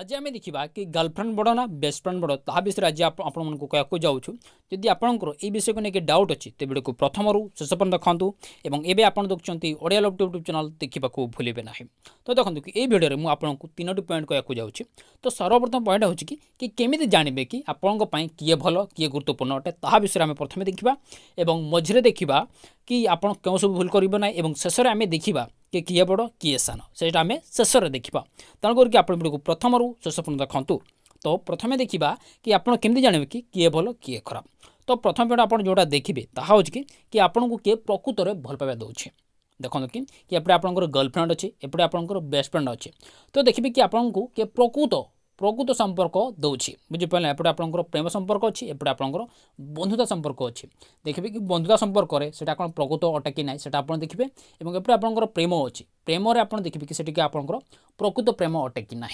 আজ আমি দেখা কি গার্লফ্রেন্ড বড় না বেস্টফ্রেন্ড বড় তা বিষয়ে আজ আপনার কু যাচ্ছু যদি আপনার এই বিষয়কে নিয়ে ডাউট অছি তো ভিডিওকে প্রথমর শেষ পর্যন্ত দেখুন এবং এবে আপনার দেখুম ওড়িয়া লভ ইউট্যুব চ্যানেল দেখা ভুলবে না তো দেখুন কি এই ভিডিওরে মু আপনার তিনোটি পয়েন্ট কু যাচ্ছি তো সর্বপ্রথম পয়েন্ট হচ্ছে কি কি কেমিতি জাঁবে কি আপনার কিয়ে ভাল কিয়ে গুরুত্বপূর্ণ অটে তাহা বিষয়ে আমি প্রথমে দেখা এবং মঝিরে দেখা কি আপনার কেউ সব ভুল করবে না এবং শেষে আমি দেখা କି କିଏ ବଡ଼ କିଏ ସାନ ସେଇଟା ଆମେ ଶେଷରେ ଦେଖିବା ତେଣୁ କରିକି ଆପଣ ଭିଡ଼ିଓକୁ ପ୍ରଥମରୁ ଶେଷ ପର୍ଯ୍ୟନ୍ତ ଦେଖନ୍ତୁ ତ ପ୍ରଥମେ ଦେଖିବା କି ଆପଣ କେମିତି ଜାଣିବେ କି କିଏ ଭଲ କିଏ ଖରାପ ତ ପ୍ରଥମ ଭିଡ଼ିଓ ଆପଣ ଯେଉଁଟା ଦେଖିବେ ତାହା ହେଉଛି କି କି ଆପଣଙ୍କୁ କିଏ ପ୍ରକୃତରେ ଭଲ ପାଇବା ଦେଉଛି ଦେଖନ୍ତୁ କି କି ଏପଟେ ଆପଣଙ୍କର ଗର୍ଲଫ୍ରେଣ୍ଡ ଅଛି ଏପଟେ ଆପଣଙ୍କର ବେଷ୍ଟ ଫ୍ରେଣ୍ଡ ଅଛି ତ ଦେଖିବେ କି ଆପଣଙ୍କୁ କିଏ ପ୍ରକୃତ প্রকৃত সম্পর্ক দেଉଛି বুঝিপারে এপটে আপনার প্রেম সম্পর্ক অছি এপটে আপনার বন্ধুতা সম্পর্ক অছি দেখবে কি বন্ধুতা সম্পর্কের সেটা আপনার প্রকৃত অটে কি না সেটা আপনার দেখবে এবং এপটে আপনার প্রেম অছি প্রেমরে আপনার দেখবে কি সেটিকে আপনার প্রকৃত প্রেম অটে কি না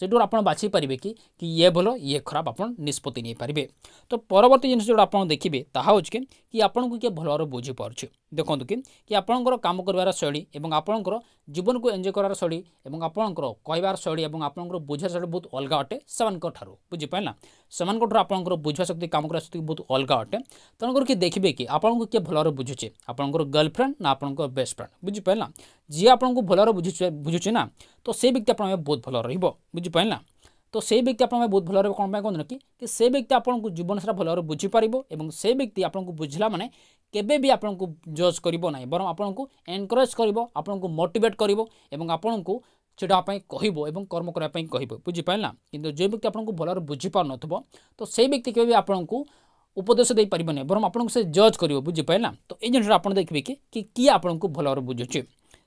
जोटूर आप पारे कि ये भल ये खराब आपत्ति पारे तो परवर्त जिन जो आप देखिए ताकि कि आपन को किए भल बुझी पार्छे देखो कि कि आपंकर कम कर शैली आपंकर जीवन को एंजय करार शैली आपंकर कहार शैली आपंकर बुझा शैली बहुत अलग अटे से बुझीपाला से आपंकर बुझा शक्ति कम कर शक्ति बहुत अलग अटे तेणुकर किए देखिए कि आप किए भल बुझुचे आपंकर गर्लफ्रेंड ना आपंक बेस्ट फ्रेंड बुझीपाला जी आपको भल बुझुचे ना तो से व्यक्ति आप बहुत भल रुझिपाल तो से व्यक्ति आप बहुत भल रहा कौन कहते हैं कि से व्यक्ति आप जीवन सारा भल बुझिपार और से व्यक्ति आप बुझला मैंने केवे भी जज करना बर आपको एनकरेज कर मोटेट कर छिड़ापाई कह कर्म करने कह बुझिपालना कि जो व्यक्ति आपको भल बुझिप तो से व्यक्ति के आपको उपदेश दे पार नहीं बर आपको से जज कर बुझिपालना तो ये जिनसा आप देखिए कि किए आपको भल बुझुचे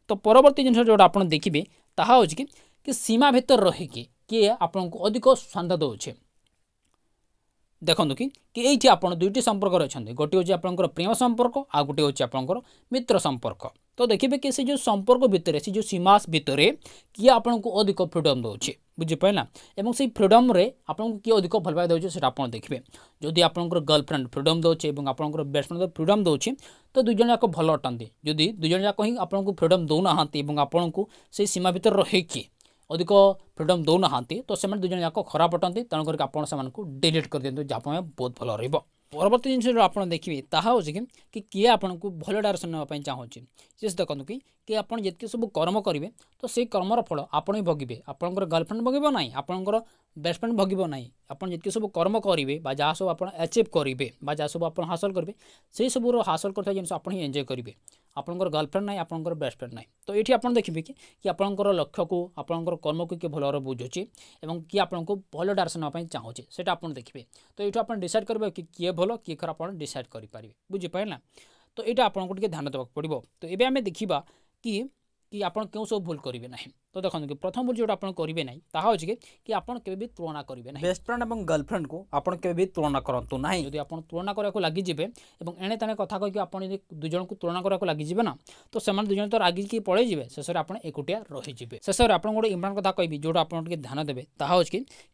तो परवर्त जिन जो आप देखिए ତାହା ହେଉଛି କି କି ସୀମା ଭିତରେ ରହିକି କିଏ ଆପଣଙ୍କୁ ଅଧିକ ସ୍ୱାନ୍ଧ ଦେଉଛି ଦେଖନ୍ତୁ କି କି ଏଇଠି ଆପଣ ଦୁଇଟି ସମ୍ପର୍କ ରହିଛନ୍ତି ଗୋଟିଏ ହେଉଛି ଆପଣଙ୍କର ପ୍ରେମ ସମ୍ପର୍କ ଆଉ ଗୋଟିଏ ହେଉଛି ଆପଣଙ୍କର ମିତ୍ର ସମ୍ପର୍କ तो देखिए कि से जो संपर्क भितर से जो सीमा भितर किए आपको अधिक फ्रीडम दौर बुझीपाला और से फ्रीडम आपको किए अधिक भल पाए दौर से देखिए जदि आप गर्लफ्रेंड फ्रीडम दौर और आपंकर बेस्टफ्रेंड फ्रीडम दौर तो दुईजाक भल अटे जदि दुईजाक ही आपको फ्रीडम दौना और को से सीमा भितर रही अधिक फ्रीडम दौना तो से दुजाक खराब अटें तेणुकर आपको कर दिखाते जहाँ बहुत भल र ପରବର୍ତ୍ତୀ ଜିନିଷ ଯେଉଁ ଆପଣ ଦେଖିବେ ତାହା ହେଉଛି କି କି କିଏ ଆପଣଙ୍କୁ ଭଲ ଡାଇରେକ୍ସନ୍ ନେବା ପାଇଁ ଚାହୁଁଛି ସେ ଦେଖନ୍ତୁ କି କି ଆପଣ ଯେତିକି ସବୁ କର୍ମ କରିବେ ତ ସେଇ କର୍ମର ଫଳ ଆପଣ ହିଁ ଭୋଗିବେ ଆପଣଙ୍କର ଗର୍ଲଫ୍ରେଣ୍ଡ ଭୋଗିବ ନାହିଁ ଆପଣଙ୍କର ବେଷ୍ଟଫ୍ରେଣ୍ଡ ଭୋଗିବ ନାହିଁ ଆପଣ ଯେତିକି ସବୁ କର୍ମ କରିବେ ବା ଯାହା ସବୁ ଆପଣ ଆଚିଭ୍ କରିବେ ବା ଯାହା ସବୁ ଆପଣ ହାସଲ କରିବେ ସେଇ ସବୁର ହାସଲ କରିଥିବା ଜିନିଷ ଆପଣ ହିଁ ଏନ୍ଜୟ କରିବେ ଆପଣଙ୍କର ଗାର୍ଲଫ୍ରେଣ୍ଡ ନାହିଁ ଆପଣଙ୍କର ବେଷ୍ଟଫ୍ରେଣ୍ଡ ନାହିଁ ତ ଏଠି ଆପଣ ଦେଖିବେ କି କି ଆପଣଙ୍କର ଲକ୍ଷ୍ୟକୁ ଆପଣଙ୍କର କର୍ମକୁ କିଏ ଭଲ ଭାବରେ ବୁଝୁଛି ଏବଂ କିଏ ଆପଣଙ୍କୁ ଭଲ ଡାଇରେକ୍ସନ୍ ନେବା ପାଇଁ ଚାହୁଁଛି ସେଇଟା ଆପଣ ଦେଖିବେ ତ ଏଇଠୁ ଆପଣ ଡିସାଇଡ଼ କରିବେ କି କିଏ ଭଲ କିଏ ଖରାପ ଆପଣ ଡିସାଇଡ଼ କରିପାରିବେ ବୁଝିପାରିଲା ତ ଏଇଟା ଆପଣଙ୍କୁ ଟିକେ ଧ୍ୟାନ ଦେବାକୁ ପଡ଼ିବ ତ ଏବେ ଆମେ ଦେଖିବା କି कि आप क्यों सब भूल करेंगे ना तो देखो कि प्रथम भूल जो आप करेंगे ना ताकि कि आप तुलना करेंगे ना बेस्ट फ्रेंड और गर्लफ्रेंड को आप तुलना करते ना जब आप तुलना करा लगे और एणे तेने कथ कह आप दुज को तुलना करा लगे ना तो से दुज तो रागिक पलिजे शेष एकुटिया रही शेष में गोटे इम्रा कथ कह जो आप ध्यान देते हो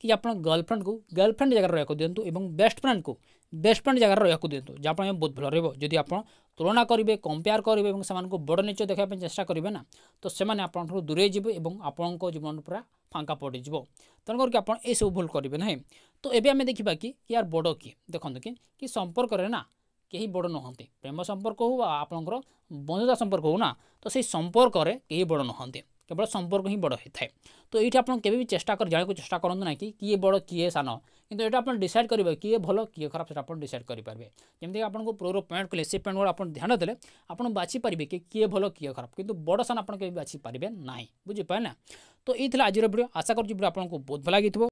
कि आप गर्लफ्रेंड को गर्लफ्रेंड जगह रखा दिंतु और बेस्ट फ्रेंड को ବେଷ୍ଟଫ୍ରେଣ୍ଡ ଜାଗାରେ ରହିବାକୁ ଦିଅନ୍ତୁ ଯାହାଫଳରେ ବହୁତ ଭଲ ରହିବ ଯଦି ଆପଣ ତୁଳନା କରିବେ କମ୍ପେୟାର କରିବେ ଏବଂ ସେମାନଙ୍କୁ ବଡ଼ ନିଚ ଦେଖିବା ପାଇଁ ଚେଷ୍ଟା କରିବେ ନା ତ ସେମାନେ ଆପଣଙ୍କଠାରୁ ଦୂରେଇ ଯିବେ ଏବଂ ଆପଣଙ୍କ ଜୀବନ ପୁରା ଫାଙ୍କା ପଡ଼ିଯିବ ତେଣୁ କରିକି ଆପଣ ଏସବୁ ଭୁଲ କରିବେ ନାହିଁ ତ ଏବେ ଆମେ ଦେଖିବା କି ୟାର ବଡ଼ କିଏ ଦେଖନ୍ତୁ କି କି ସମ୍ପର୍କରେ ନା କେହି ବଡ଼ ନୁହନ୍ତି ପ୍ରେମ ସମ୍ପର୍କ ହେଉ ବା ଆପଣଙ୍କର ବନ୍ଧୁତା ସମ୍ପର୍କ ହେଉ ନା ତ ସେଇ ସମ୍ପର୍କରେ କେହି ବଡ଼ ନୁହନ୍ତି କେବଳ ସମ୍ପର୍କ ହିଁ ବଡ଼ ହୋଇଥାଏ ତ ଏଇଠି ଆପଣ କେବେ ବି ଚେଷ୍ଟା କରି ଜାଣିବାକୁ ଚେଷ୍ଟା କରନ୍ତୁ ନାହିଁ କି କିଏ ବଡ଼ କିଏ ସାନ किंतु ये आप डिसाइड करेंगे किए भल किए खराब से आप डिसाइड करेंगे जमीक आप प्रोरो पैंट कले पैंट गुड़ा आप ध्यान देते आप बाछीपारे कि किए भल किए खराब कितु बड़ सान आप बाछीपारे ना बुझीपाए ना तो ये आज भिड आशा करो आपको बहुत भल लगे